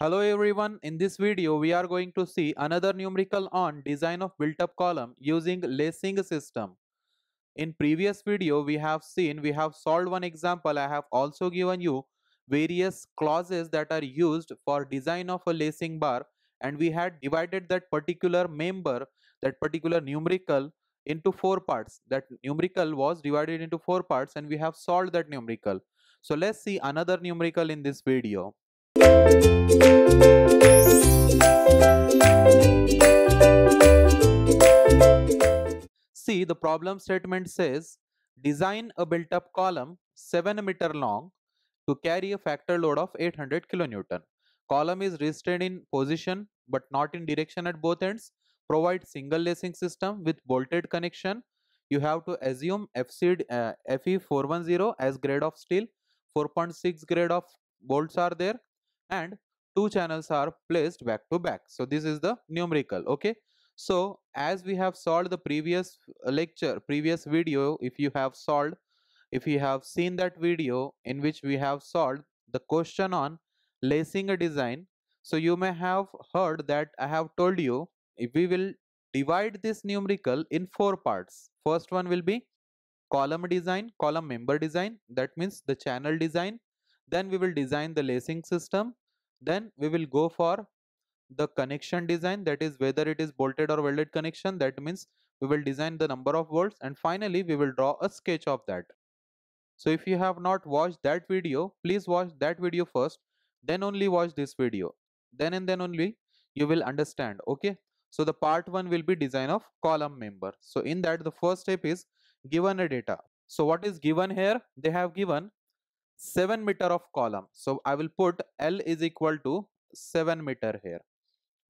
Hello everyone, in this video we are going to see another numerical on design of built-up column using lacing system. In previous video we have seen we have solved one example. I have also given you various clauses that are used for design of a lacing bar and we had divided that particular member, that particular numerical into four parts. That numerical was divided into four parts and we have solved that numerical. So let's see another numerical in this video. See, the problem statement says design a built-up column 7 meter long to carry a factor load of 800 kilonewton. Column is restrained in position but not in direction at both ends. Provide single lacing system with bolted connection. You have to assume FC, uh, FE410 as grade of steel. 4.6 grade of bolts are there and two channels are placed back to back. So this is the numerical. Okay. So as we have solved the previous uh, lecture, previous video, if you have solved, if you have seen that video in which we have solved the question on lacing a design. So you may have heard that I have told you if we will divide this numerical in four parts. First one will be column design, column member design. That means the channel design, then we will design the lacing system then we will go for the connection design that is whether it is bolted or welded connection that means we will design the number of bolts and finally we will draw a sketch of that so if you have not watched that video please watch that video first then only watch this video then and then only you will understand okay so the part one will be design of column member so in that the first step is given a data so what is given here they have given 7 meter of column. So I will put L is equal to 7 meter here.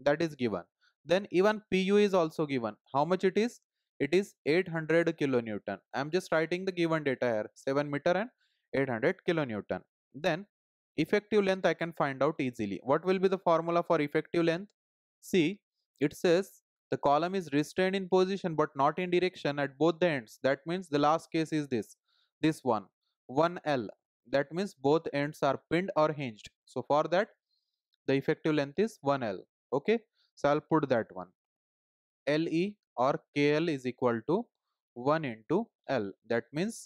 That is given. Then even PU is also given. How much it is? It is 800 kilonewton. I am just writing the given data here. 7 meter and 800 kilonewton. Then effective length I can find out easily. What will be the formula for effective length? See, it says the column is restrained in position but not in direction at both the ends. That means the last case is this. This one. 1L that means both ends are pinned or hinged so for that the effective length is 1l okay so i'll put that one le or kl is equal to 1 into l that means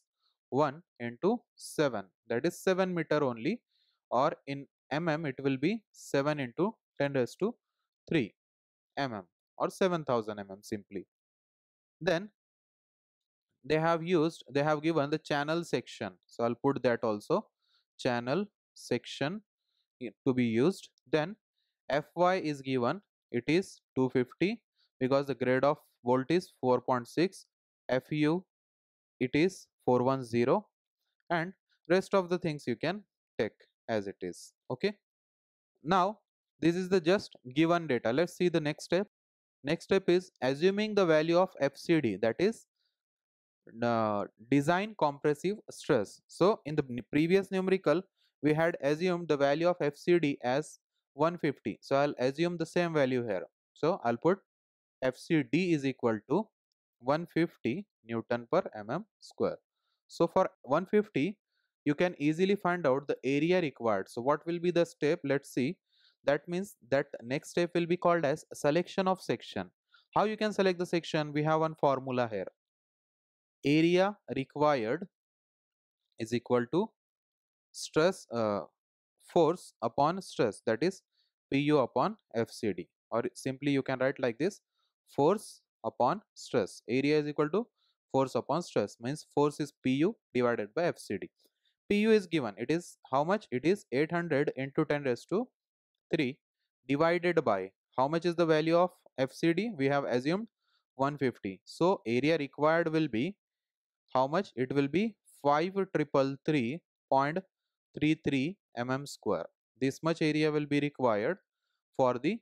1 into 7 that is 7 meter only or in mm it will be 7 into 10 raised to 3 mm or 7000 mm simply then they have used they have given the channel section so i'll put that also channel section to be used then fy is given it is 250 because the grade of volt is 4.6 fu it is 410 and rest of the things you can take as it is okay now this is the just given data let's see the next step next step is assuming the value of fcd that is design compressive stress. So in the previous numerical, we had assumed the value of FCD as 150. So I'll assume the same value here. So I'll put FCD is equal to 150 Newton per mm square. So for 150, you can easily find out the area required. So what will be the step? Let's see. That means that next step will be called as selection of section. How you can select the section? We have one formula here area required is equal to stress uh, force upon stress that is pu upon fcd or simply you can write like this force upon stress area is equal to force upon stress means force is pu divided by fcd pu is given it is how much it is 800 into 10 raised to 3 divided by how much is the value of fcd we have assumed 150 so area required will be how much it will be 5333.33 mm square this much area will be required for the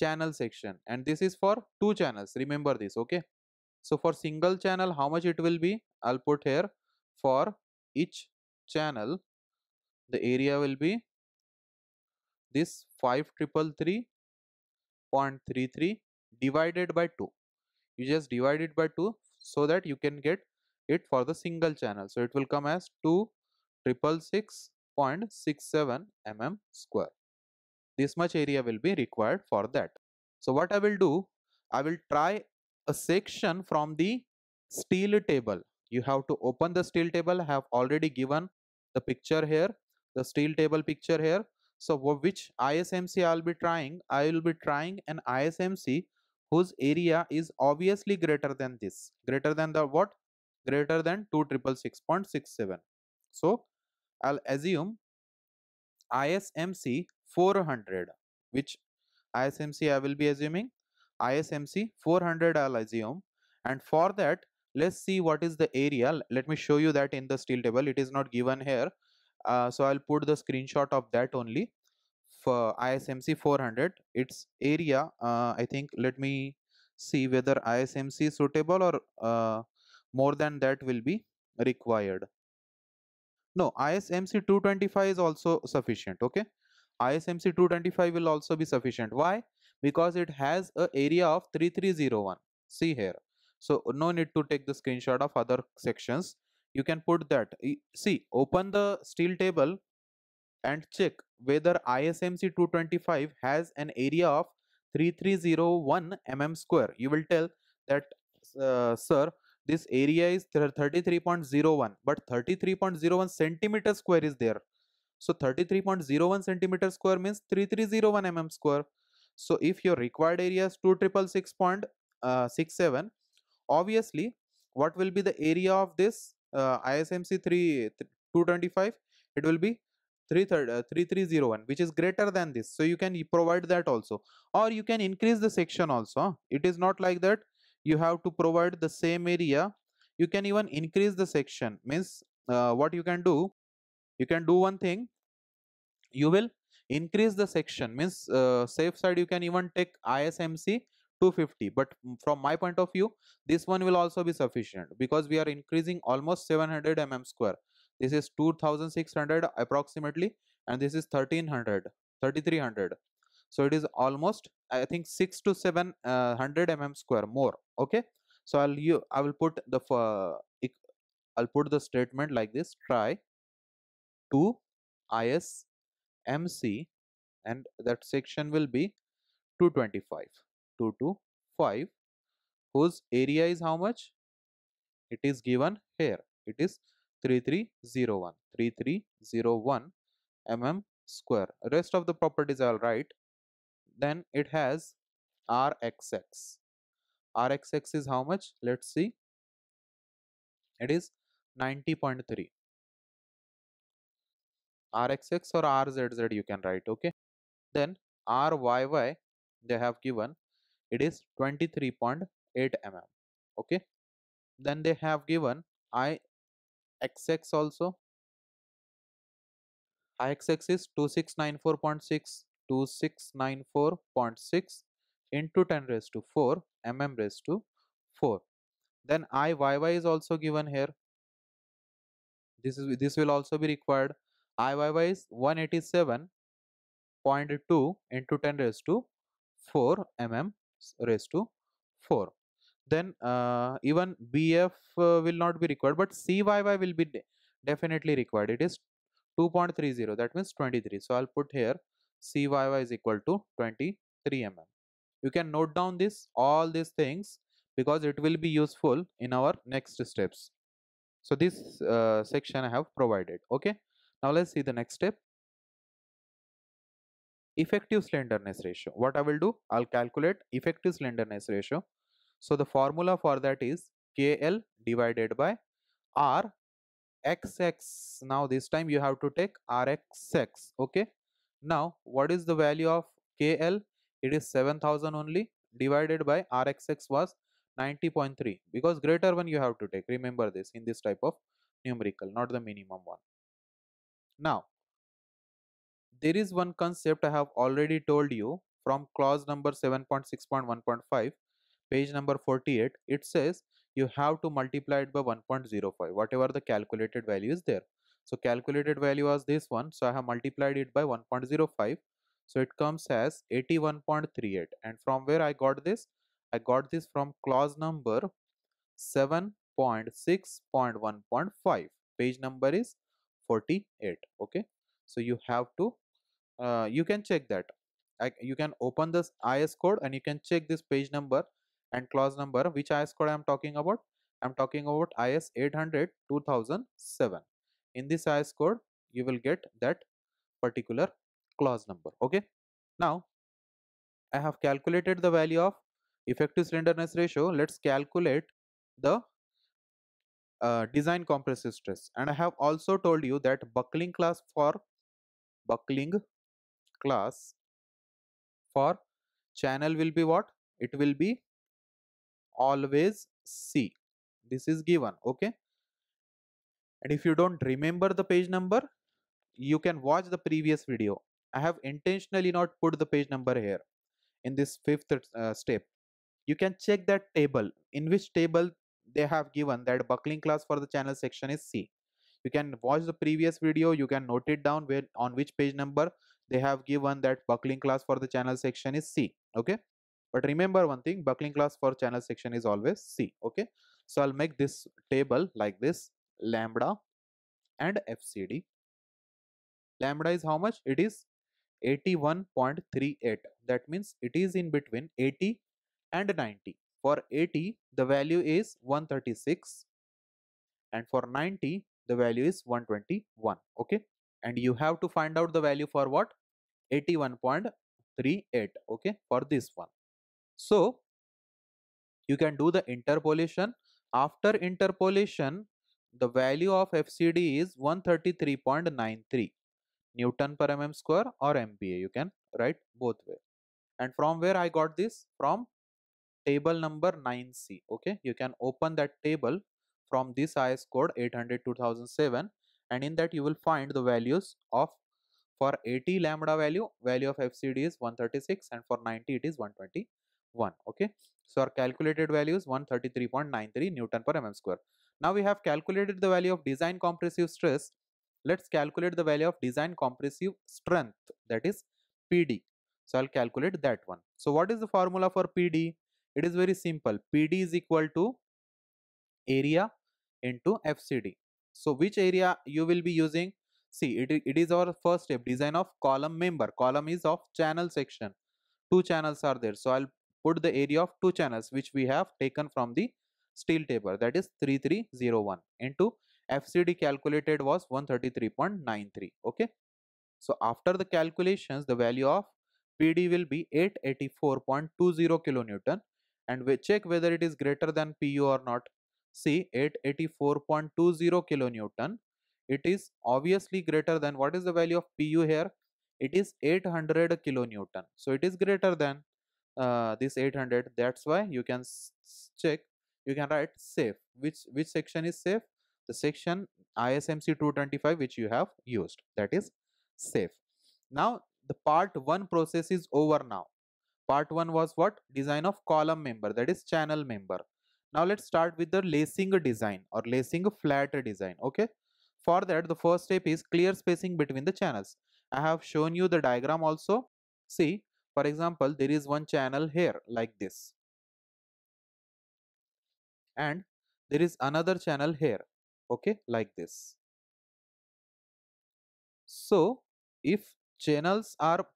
channel section and this is for two channels remember this okay so for single channel how much it will be i'll put here for each channel the area will be this 5333.33 divided by 2 you just divide it by 2 so that you can get it for the single channel. So it will come as 2666.67 mm square. This much area will be required for that. So what I will do, I will try a section from the steel table. You have to open the steel table. I have already given the picture here, the steel table picture here. So which ISMC I will be trying? I will be trying an ISMC whose area is obviously greater than this greater than the what greater than 266.67. So I'll assume ISMC 400 which ISMC I will be assuming ISMC 400 I'll assume and for that let's see what is the area let me show you that in the steel table it is not given here uh, so I'll put the screenshot of that only for ISMC 400 its area uh, I think let me see whether ISMC suitable or uh, more than that will be required. No, ISMC 225 is also sufficient. Okay. ISMC 225 will also be sufficient. Why? Because it has a area of 3301. See here. So no need to take the screenshot of other sections. You can put that. See, open the steel table and check whether ISMC 225 has an area of 3301 mm square. You will tell that, uh, sir, this area is 33.01 but 33.01 centimeter square is there so 33.01 centimeter square means 3301 mm square so if your required area is 266.67 uh, obviously what will be the area of this uh, ismc 325 it will be 3301 uh, which is greater than this so you can provide that also or you can increase the section also it is not like that you have to provide the same area you can even increase the section means uh, what you can do you can do one thing you will increase the section means uh, safe side you can even take ismc 250 but from my point of view this one will also be sufficient because we are increasing almost 700 mm square this is 2600 approximately and this is 1300 3300 so it is almost i think 6 to 7 uh, 100 mm square more okay so i'll you i will put the uh, i'll put the statement like this try to is mc and that section will be 225 225 whose area is how much it is given here it is 3301 3301 mm square rest of the properties i'll write then it has rxx rxx is how much let's see it is 90.3 rxx or rzz you can write okay then ryy they have given it is 23.8 mm okay then they have given i xx also ixx is 2694.6 2694.6 into 10 raised to 4 mm raised to 4 then i is also given here this is this will also be required i is 187.2 into 10 raised to 4 mm raised to 4 then uh, even bf uh, will not be required but cyy will be de definitely required it is 2.30 that means 23 so i'll put here CYY is equal to 23 mm. You can note down this all these things because it will be useful in our next steps. So this uh, section I have provided. Okay. Now let's see the next step. Effective slenderness ratio. What I will do? I'll calculate effective slenderness ratio. So the formula for that is KL divided by R xx. Now this time you have to take RxX. Okay. Now, what is the value of KL? It is 7000 only divided by RXX was 90.3 because greater one you have to take. Remember this in this type of numerical, not the minimum one. Now, there is one concept I have already told you from clause number 7.6.1.5 page number 48 it says you have to multiply it by 1.05 whatever the calculated value is there so calculated value was this one. So I have multiplied it by 1.05. So it comes as 81.38. And from where I got this? I got this from clause number 7.6.1.5. Page number is 48. Okay. So you have to, uh, you can check that. I, you can open this IS code and you can check this page number and clause number. Which IS code I am talking about? I am talking about IS 800 2007 in this IS code you will get that particular clause number okay now I have calculated the value of effective slenderness ratio let's calculate the uh, design compressive stress and I have also told you that buckling class for buckling class for channel will be what it will be always C this is given okay and if you don't remember the page number you can watch the previous video i have intentionally not put the page number here in this fifth uh, step you can check that table in which table they have given that buckling class for the channel section is c you can watch the previous video you can note it down where on which page number they have given that buckling class for the channel section is c okay but remember one thing buckling class for channel section is always c okay so i'll make this table like this lambda and FCD. Lambda is how much? It is 81.38. That means it is in between 80 and 90. For 80, the value is 136 and for 90, the value is 121. Okay. And you have to find out the value for what? 81.38. Okay. For this one. So, you can do the interpolation. After interpolation, the value of FCD is 133.93 Newton per mm square or MPa. You can write both way. And from where I got this? From table number 9C. Okay, you can open that table from this IS code 800 2007 and in that you will find the values of for 80 lambda value value of FCD is 136 and for 90 it is 121 okay so our calculated value is 133.93 Newton per mm square now we have calculated the value of design compressive stress. Let's calculate the value of design compressive strength that is PD. So I'll calculate that one. So what is the formula for PD? It is very simple. PD is equal to area into FCD. So which area you will be using? See, it, it is our first step design of column member. Column is of channel section. Two channels are there. So I'll put the area of two channels which we have taken from the steel taper that is 3301 into FCD calculated was 133.93 okay so after the calculations the value of PD will be 884.20 kilonewton and we check whether it is greater than PU or not see 884.20 kilonewton it is obviously greater than what is the value of pu here it is 800 kilonewton so it is greater than uh, this 800 that's why you can check you can write safe which which section is safe the section ismc 225 which you have used that is safe now the part 1 process is over now part 1 was what design of column member that is channel member now let's start with the lacing design or lacing flat design okay for that the first step is clear spacing between the channels i have shown you the diagram also see for example there is one channel here like this and there is another channel here okay like this so if channels are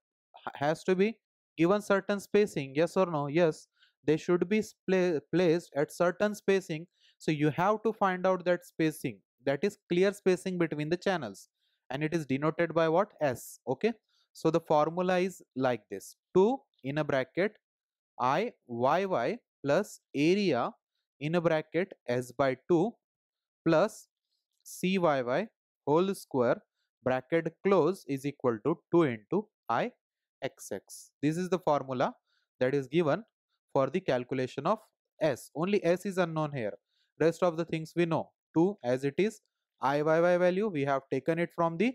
has to be given certain spacing yes or no yes they should be placed at certain spacing so you have to find out that spacing that is clear spacing between the channels and it is denoted by what s okay so the formula is like this 2 in a bracket i y y plus area in a bracket s by 2 plus cyy whole square bracket close is equal to 2 into i xx. This is the formula that is given for the calculation of s. Only s is unknown here. Rest of the things we know. 2 as it is IYY value we have taken it from the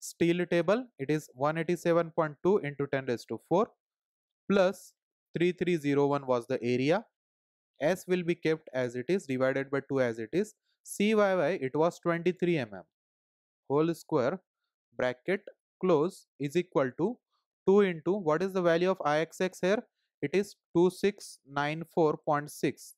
steel table. It is 187.2 into 10 raised to 4 plus 3301 was the area S will be kept as it is divided by 2 as it is. CYY it was 23 mm whole square bracket close is equal to 2 into what is the value of IXX here? It is 2694.6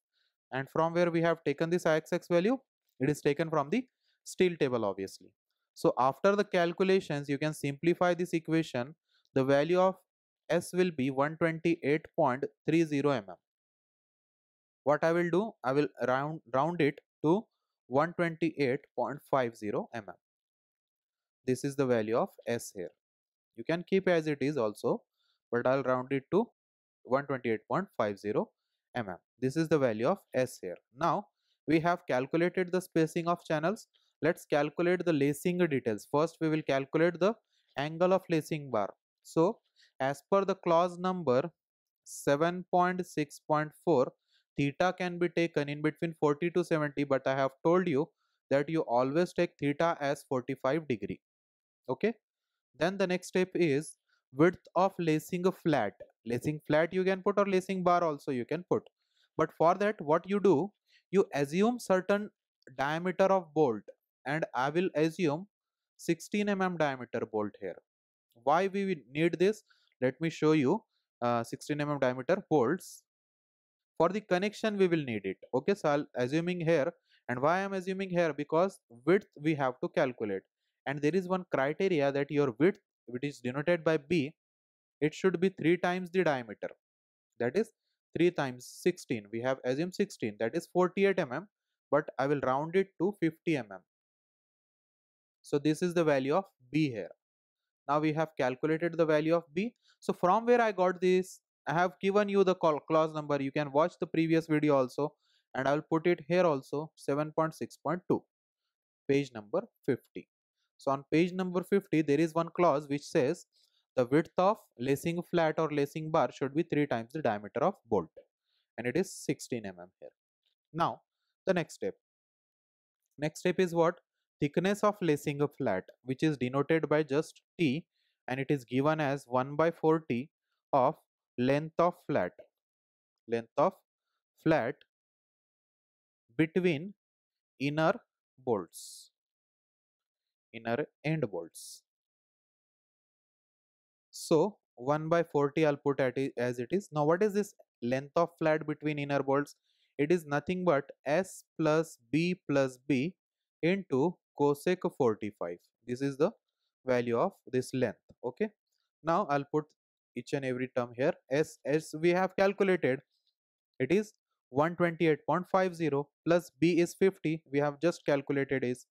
and from where we have taken this IXX value? It is taken from the steel table obviously. So after the calculations you can simplify this equation. The value of S will be 128.30 mm what I will do I will round round it to 128.50 mm this is the value of s here you can keep as it is also but I'll round it to 128.50 mm this is the value of s here now we have calculated the spacing of channels let's calculate the lacing details first we will calculate the angle of lacing bar so as per the clause number 7.6.4 theta can be taken in between 40 to 70 but I have told you that you always take theta as 45 degree okay then the next step is width of lacing flat lacing flat you can put or lacing bar also you can put but for that what you do you assume certain diameter of bolt and I will assume 16 mm diameter bolt here why we need this let me show you uh, 16 mm diameter bolts for the connection we will need it okay so i'll assuming here and why i'm assuming here because width we have to calculate and there is one criteria that your width which is denoted by b it should be three times the diameter that is 3 times 16 we have assumed 16 that is 48 mm but i will round it to 50 mm so this is the value of b here now we have calculated the value of b so from where i got this I have given you the clause number. You can watch the previous video also and I will put it here also 7.6.2 page number 50. So on page number 50 there is one clause which says the width of lacing flat or lacing bar should be 3 times the diameter of bolt and it is 16 mm here. Now the next step. Next step is what? Thickness of lacing flat which is denoted by just T and it is given as 1 by 4 T of length of flat length of flat between inner bolts inner end bolts so 1 by 40 i'll put it as it is now what is this length of flat between inner bolts it is nothing but s plus b plus b into cosec 45 this is the value of this length okay now i'll put each and every term here as as we have calculated it is 128.50 plus b is 50 we have just calculated is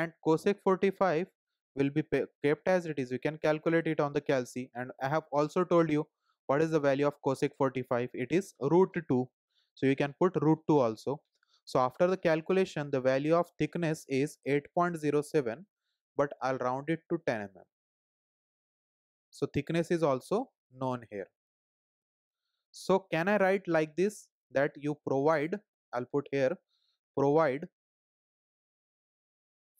and cosec 45 will be kept as it is we can calculate it on the calci and i have also told you what is the value of cosec 45 it is root 2 so you can put root 2 also so after the calculation the value of thickness is 8.07 but i'll round it to 10 mm so thickness is also Known here. so can i write like this that you provide i'll put here provide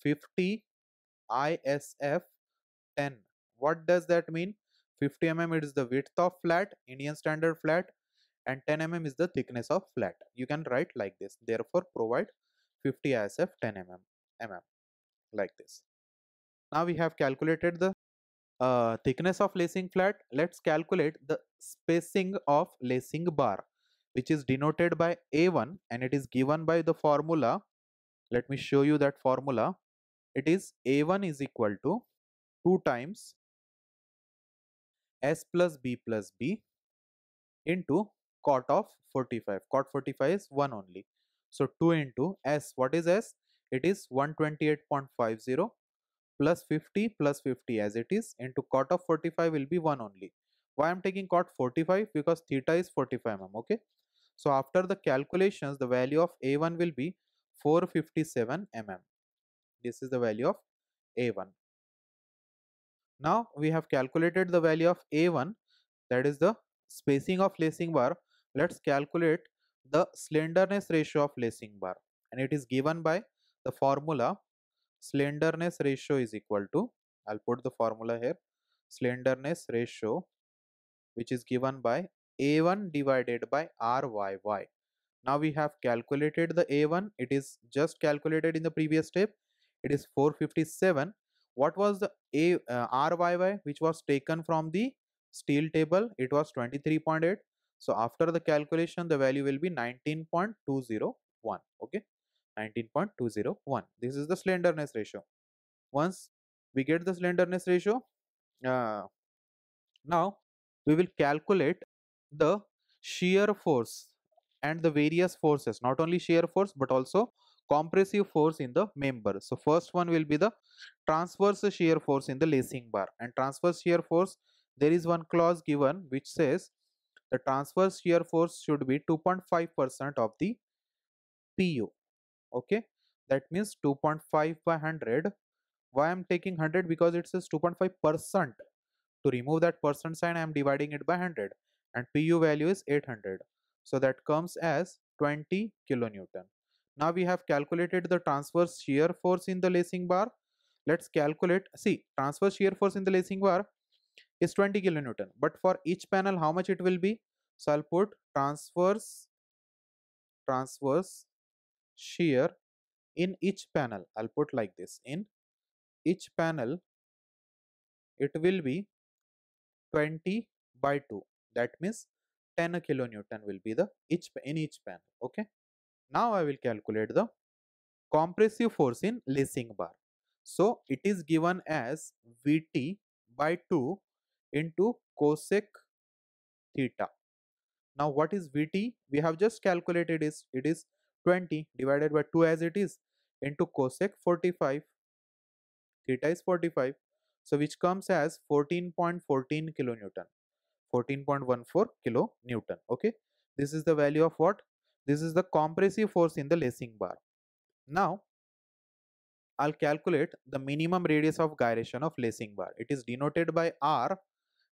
50 isf 10 what does that mean 50 mm is the width of flat indian standard flat and 10 mm is the thickness of flat you can write like this therefore provide 50 isf 10 mm mm like this now we have calculated the uh, thickness of lacing flat, let's calculate the spacing of lacing bar, which is denoted by A1 and it is given by the formula. Let me show you that formula. It is A1 is equal to 2 times S plus B plus B into cot of 45. Cot 45 is 1 only. So 2 into S. What is S? It is 128.50 plus 50 plus 50 as it is into cot of 45 will be 1 only. Why I'm taking cot 45? Because theta is 45 mm, okay? So after the calculations, the value of A1 will be 457 mm. This is the value of A1. Now we have calculated the value of A1 that is the spacing of lacing bar. Let's calculate the slenderness ratio of lacing bar and it is given by the formula Slenderness ratio is equal to, I'll put the formula here, slenderness ratio which is given by A1 divided by RYY. Now we have calculated the A1, it is just calculated in the previous step, it is 457. What was the A, uh, RYY which was taken from the steel table? It was 23.8. So after the calculation, the value will be 19.201. Okay. 19.201 this is the slenderness ratio once we get the slenderness ratio uh, now we will calculate the shear force and the various forces not only shear force but also compressive force in the member so first one will be the transverse shear force in the lacing bar and transverse shear force there is one clause given which says the transverse shear force should be 2.5 percent of the pu okay that means 2.5 by 100 why i'm taking 100 because it says 2.5 percent to remove that percent sign i'm dividing it by 100 and pu value is 800 so that comes as 20 kilonewton now we have calculated the transverse shear force in the lacing bar let's calculate see transverse shear force in the lacing bar is 20 kilonewton but for each panel how much it will be so i'll put transverse transverse shear in each panel I'll put like this in each panel it will be 20 by 2 that means 10 kilonewton will be the each in each panel okay now I will calculate the compressive force in lacing bar so it is given as Vt by 2 into cosec theta now what is Vt we have just calculated is it is 20 divided by 2 as it is into cosec 45 theta is 45 so which comes as 14.14 kilonewton 14.14 kilonewton okay this is the value of what this is the compressive force in the lacing bar now I'll calculate the minimum radius of gyration of lacing bar. It is denoted by R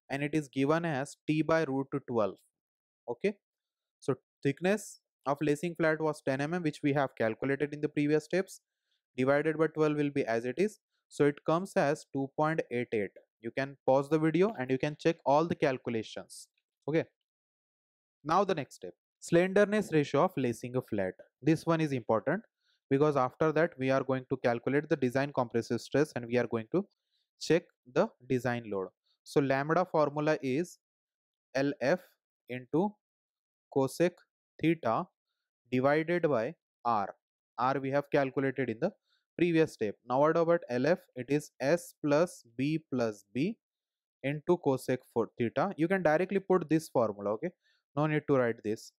and it is given as T by root 12. Okay. So thickness of lacing flat was 10 mm which we have calculated in the previous steps divided by 12 will be as it is so it comes as 2.88 you can pause the video and you can check all the calculations okay now the next step slenderness ratio of lacing a flat this one is important because after that we are going to calculate the design compressive stress and we are going to check the design load so lambda formula is lf into cosec theta divided by R. R we have calculated in the previous step. Now what about LF? It is S plus B plus B into cosec theta. You can directly put this formula, okay? No need to write this.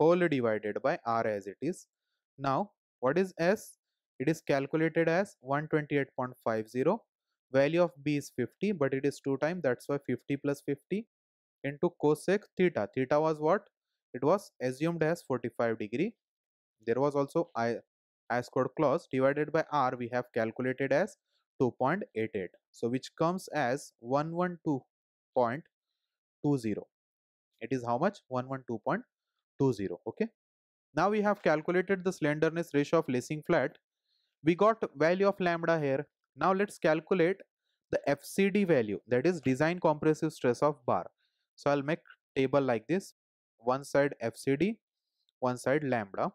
Whole divided by R as it is. Now, what is S? It is calculated as 128.50. Value of B is 50, but it is 2 times. That's why 50 plus 50 into cosec theta. Theta was what? it was assumed as 45 degree there was also i as code clause divided by r we have calculated as 2.88 so which comes as 112.20 it is how much 112.20 okay now we have calculated the slenderness ratio of lacing flat we got value of lambda here now let's calculate the fcd value that is design compressive stress of bar so i'll make table like this one side fcd one side lambda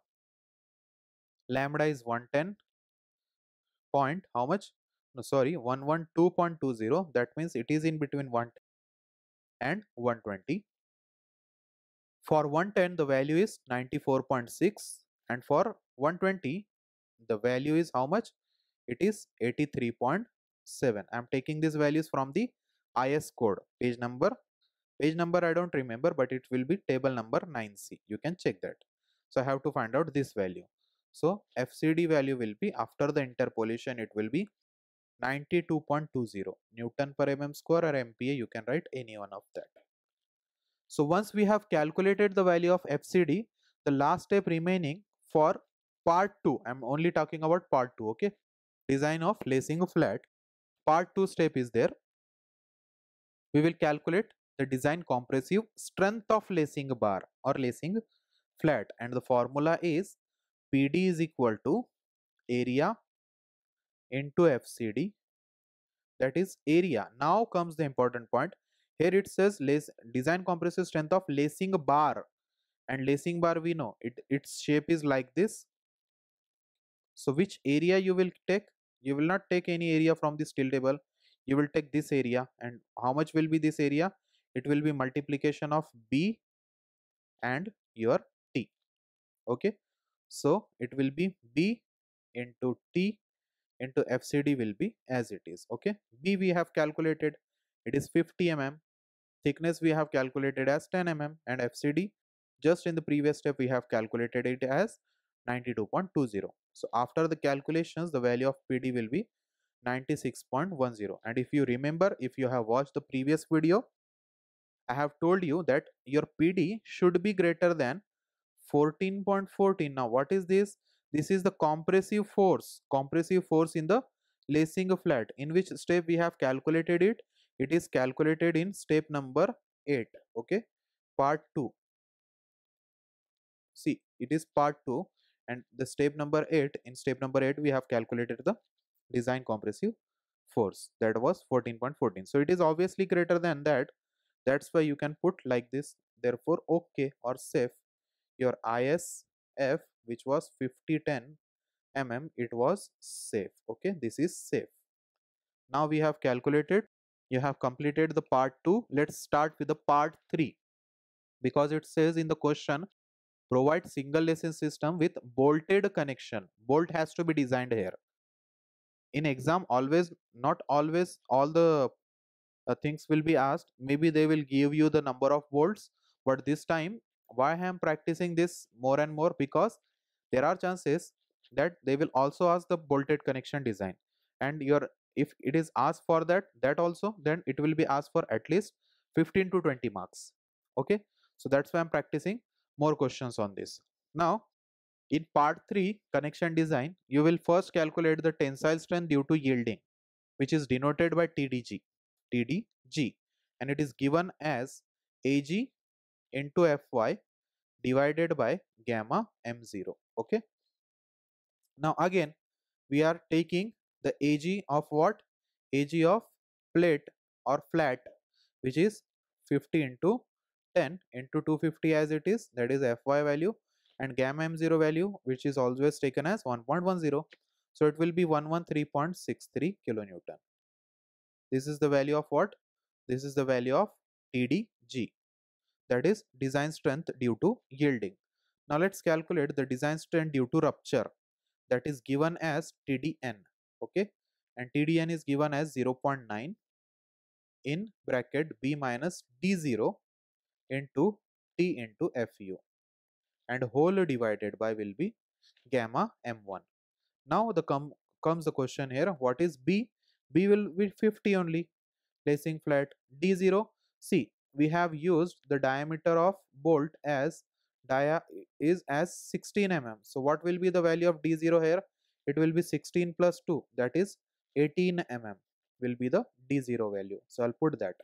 lambda is 110 point how much no sorry 112.20 that means it is in between 110 and 120 for 110 the value is 94.6 and for 120 the value is how much it is 83.7 i'm taking these values from the is code page number page number I don't remember but it will be table number 9c you can check that so I have to find out this value so FCD value will be after the interpolation it will be 92.20 Newton per mm square or MPa you can write any one of that. So once we have calculated the value of FCD the last step remaining for part 2 I'm only talking about part 2 okay design of lacing flat part 2 step is there we will calculate the design compressive strength of lacing bar or lacing flat and the formula is PD is equal to area into FCD that is area. Now comes the important point. Here it says design compressive strength of lacing bar and lacing bar we know it its shape is like this. So which area you will take? You will not take any area from this steel table. You will take this area and how much will be this area? it will be multiplication of b and your t okay so it will be b into t into fcd will be as it is okay b we have calculated it is 50 mm thickness we have calculated as 10 mm and fcd just in the previous step we have calculated it as 92.20 so after the calculations the value of pd will be 96.10 and if you remember if you have watched the previous video I have told you that your PD should be greater than 14.14. .14. Now what is this? This is the compressive force, compressive force in the lacing flat. In which step we have calculated it? It is calculated in step number 8. Okay. Part 2. See, it is part 2 and the step number 8 in step number 8 we have calculated the design compressive force that was 14.14 .14. so it is obviously greater than that that's why you can put like this therefore okay or safe your isf which was 5010 mm it was safe okay this is safe now we have calculated you have completed the part 2 let's start with the part 3 because it says in the question provide single lesson system with bolted connection bolt has to be designed here in exam always not always all the uh, things will be asked maybe they will give you the number of volts but this time why i am practicing this more and more because there are chances that they will also ask the bolted connection design and your if it is asked for that that also then it will be asked for at least 15 to 20 marks okay so that's why i'm practicing more questions on this now in part 3 connection design you will first calculate the tensile strength due to yielding which is denoted by tdg TDG and it is given as AG into Fy divided by gamma M0 okay now again we are taking the AG of what AG of plate or flat which is 50 into 10 into 250 as it is that is Fy value and gamma m0 value which is always taken as 1.10 so it will be 113.63 kilonewton this is the value of what this is the value of tdg that is design strength due to yielding now let's calculate the design strength due to rupture that is given as tdn okay and tdn is given as 0.9 in bracket b minus d0 into t into fu and whole divided by will be gamma m1 now the com comes the question here what is b B will be 50 only, placing flat. D0, C, we have used the diameter of bolt as dia is as 16 mm. So what will be the value of D0 here? It will be 16 plus 2 that is 18 mm will be the D0 value. So I'll put that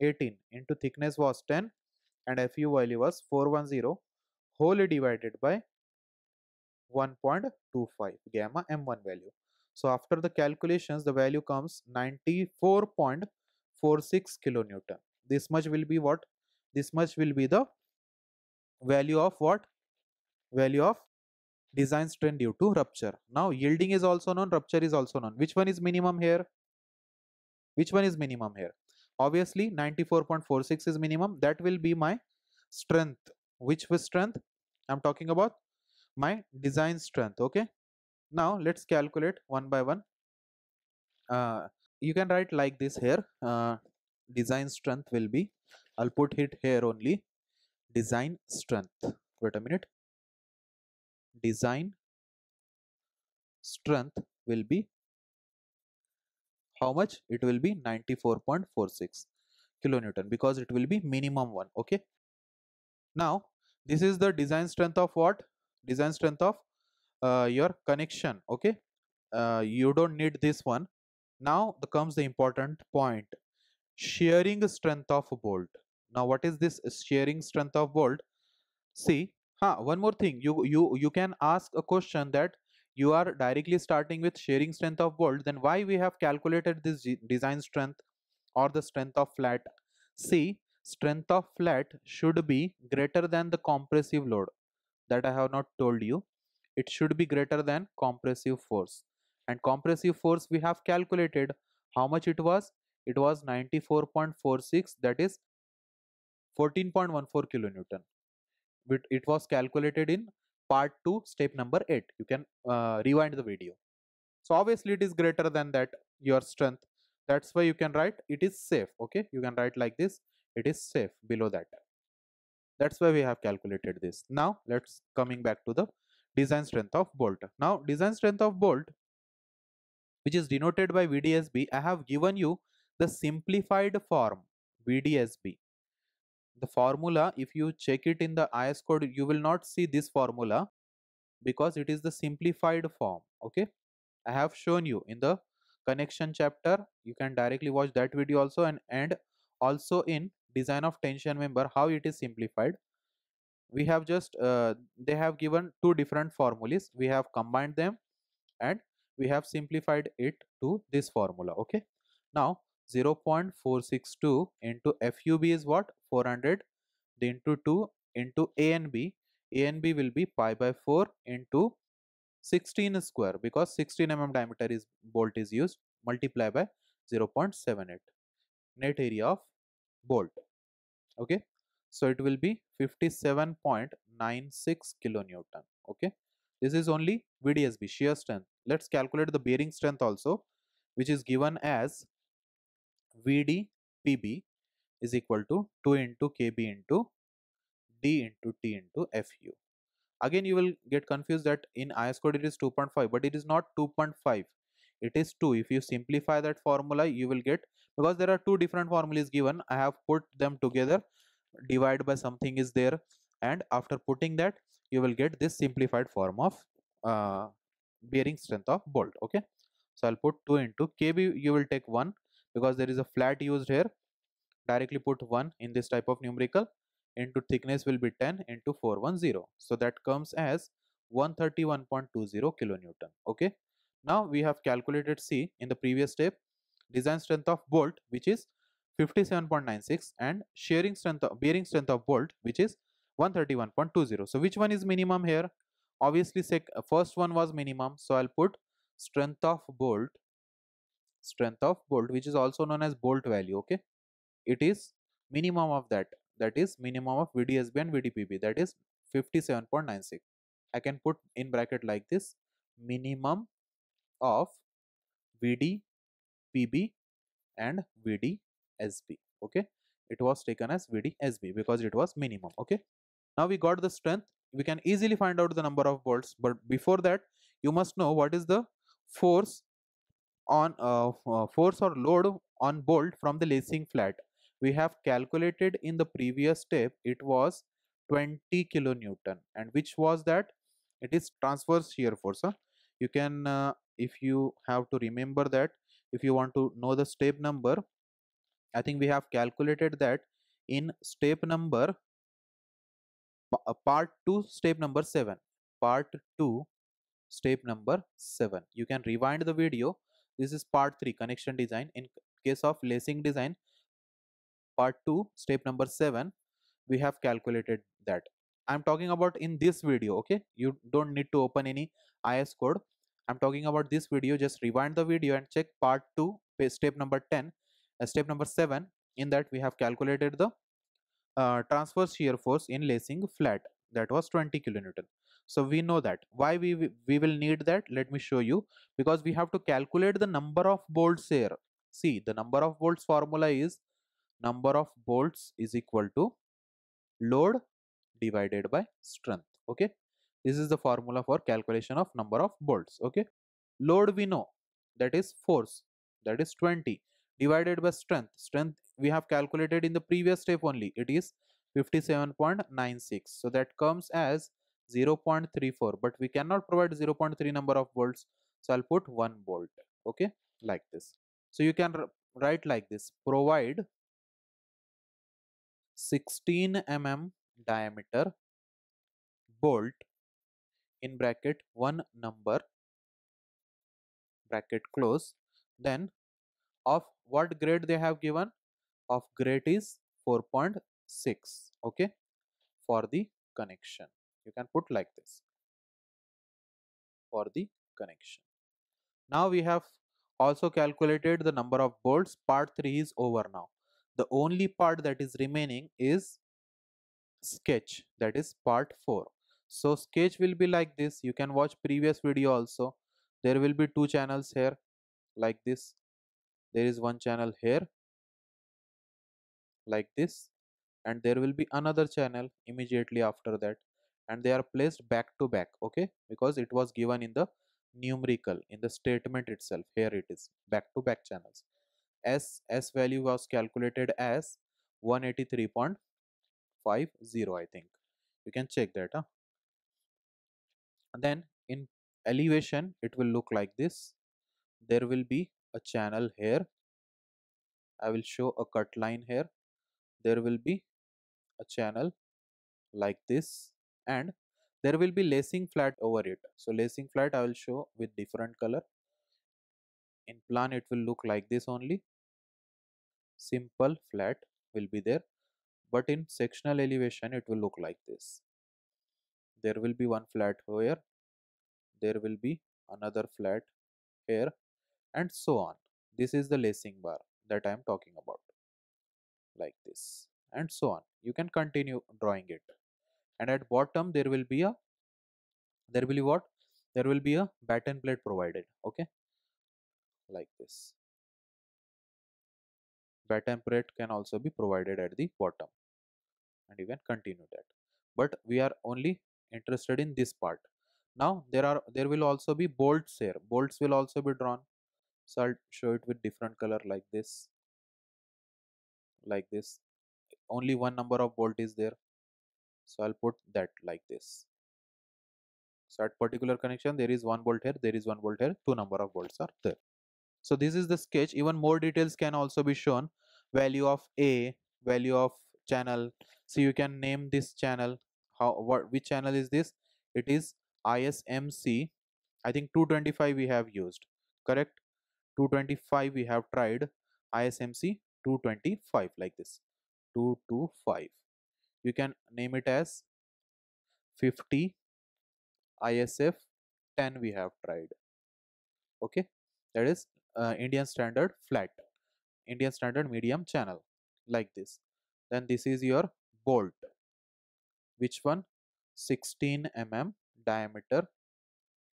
18 into thickness was 10 and FU value was 410 wholly divided by 1.25 gamma M1 value. So after the calculations, the value comes 94.46 kilonewton. This much will be what? This much will be the value of what? Value of design strain due to rupture. Now yielding is also known, rupture is also known. Which one is minimum here? Which one is minimum here? Obviously 94.46 is minimum. That will be my strength. Which was strength? I'm talking about my design strength. Okay now let's calculate one by one uh, you can write like this here uh, design strength will be i'll put it here only design strength wait a minute design strength will be how much it will be 94.46 kilonewton because it will be minimum one okay now this is the design strength of what design strength of uh, your connection okay uh, you don't need this one now comes the important point shearing strength of bolt now what is this shearing strength of bolt see huh, one more thing you you you can ask a question that you are directly starting with shearing strength of bolt then why we have calculated this design strength or the strength of flat see strength of flat should be greater than the compressive load that i have not told you it should be greater than compressive force and compressive force we have calculated how much it was it was 94.46 that is 14.14 kilonewton it was calculated in part 2 step number 8 you can uh, rewind the video so obviously it is greater than that your strength that's why you can write it is safe okay you can write like this it is safe below that that's why we have calculated this now let's coming back to the design strength of bolt. Now design strength of bolt which is denoted by VDSB I have given you the simplified form VDSB. The formula if you check it in the IS code you will not see this formula because it is the simplified form okay. I have shown you in the connection chapter you can directly watch that video also and, and also in design of tension member how it is simplified we have just uh, they have given two different formulas we have combined them and we have simplified it to this formula okay now 0.462 into fub is what 400 into 2 into a and b a and b will be pi by 4 into 16 square because 16 mm diameter is bolt is used multiply by 0.78 net area of bolt okay so it will be 57.96 kilonewton. Okay. This is only VDSB shear strength. Let's calculate the bearing strength also, which is given as PB is equal to 2 into KB into D into T into FU. Again, you will get confused that in IS code it is 2.5, but it is not 2.5 it is 2 if you simplify that formula you will get because there are two different formulas given i have put them together divide by something is there and after putting that you will get this simplified form of uh, bearing strength of bolt okay so i'll put 2 into kb you will take 1 because there is a flat used here directly put 1 in this type of numerical into thickness will be 10 into 410 so that comes as 131.20 kilonewton okay now we have calculated c in the previous step design strength of bolt which is 57.96 and strength of, bearing strength of bolt which is 131.20 so which one is minimum here obviously sec uh, first one was minimum so i'll put strength of bolt strength of bolt which is also known as bolt value okay it is minimum of that that is minimum of vdsb and vdpb that is 57.96 i can put in bracket like this minimum of vdpb and vd SB. Okay, it was taken as sb because it was minimum. Okay, now we got the strength. We can easily find out the number of bolts, but before that, you must know what is the force on uh, uh, force or load on bolt from the lacing flat. We have calculated in the previous step. It was 20 kilonewton, and which was that? It is transverse shear force. Huh? You can, uh, if you have to remember that, if you want to know the step number, I think we have calculated that in step number uh, part 2 step number 7 part 2 step number 7 you can rewind the video this is part 3 connection design in case of lacing design part 2 step number 7 we have calculated that i'm talking about in this video okay you don't need to open any is code i'm talking about this video just rewind the video and check part 2 step number 10 uh, step number 7 in that we have calculated the uh, transverse shear force in lacing flat that was 20 kilonewton so we know that why we we will need that let me show you because we have to calculate the number of bolts here see the number of bolts formula is number of bolts is equal to load divided by strength okay this is the formula for calculation of number of bolts okay load we know that is force that is 20 divided by strength. Strength we have calculated in the previous step only. It is 57.96. So that comes as 0.34. But we cannot provide 0.3 number of bolts. So I'll put 1 bolt. Okay. Like this. So you can write like this. Provide 16 mm diameter bolt in bracket 1 number bracket close then of what grade they have given of grade is 4.6 okay for the connection you can put like this for the connection now we have also calculated the number of bolts part 3 is over now the only part that is remaining is sketch that is part 4 so sketch will be like this you can watch previous video also there will be two channels here like this there is one channel here like this and there will be another channel immediately after that and they are placed back to back okay because it was given in the numerical in the statement itself here it is back to back channels s s value was calculated as 183.50 i think you can check that huh? then in elevation it will look like this there will be a channel here I will show a cut line here there will be a channel like this and there will be lacing flat over it so lacing flat I will show with different color in plan it will look like this only simple flat will be there but in sectional elevation it will look like this there will be one flat here there will be another flat here and so on this is the lacing bar that i am talking about like this and so on you can continue drawing it and at bottom there will be a there will be what there will be a batten plate provided okay like this batten plate can also be provided at the bottom and you can continue that but we are only interested in this part now there are there will also be bolts here bolts will also be drawn so I'll show it with different color like this like this only one number of volt is there so I'll put that like this so at particular connection there is one volt here there is one volt here two number of bolts are there so this is the sketch even more details can also be shown value of a value of channel so you can name this channel how what which channel is this it is ismc i think 225 we have used correct 225 we have tried ISMC 225 like this 225 you can name it as 50 ISF 10 we have tried okay that is uh, Indian standard flat Indian standard medium channel like this then this is your bolt which one 16 mm diameter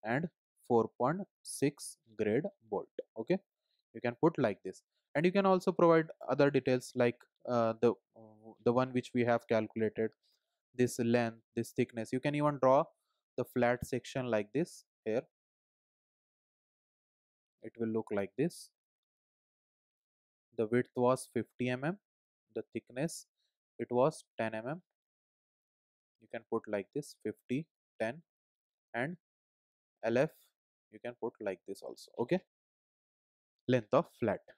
and 4.6 grade bolt. okay you can put like this and you can also provide other details like uh, the the one which we have calculated this length this thickness you can even draw the flat section like this here it will look like this the width was 50 mm the thickness it was 10 mm you can put like this 50 10 and lf you can put like this also okay length of flat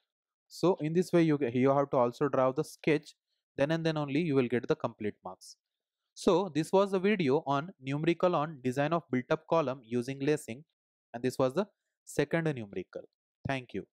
so in this way you you have to also draw the sketch then and then only you will get the complete marks so this was the video on numerical on design of built up column using lacing and this was the second numerical thank you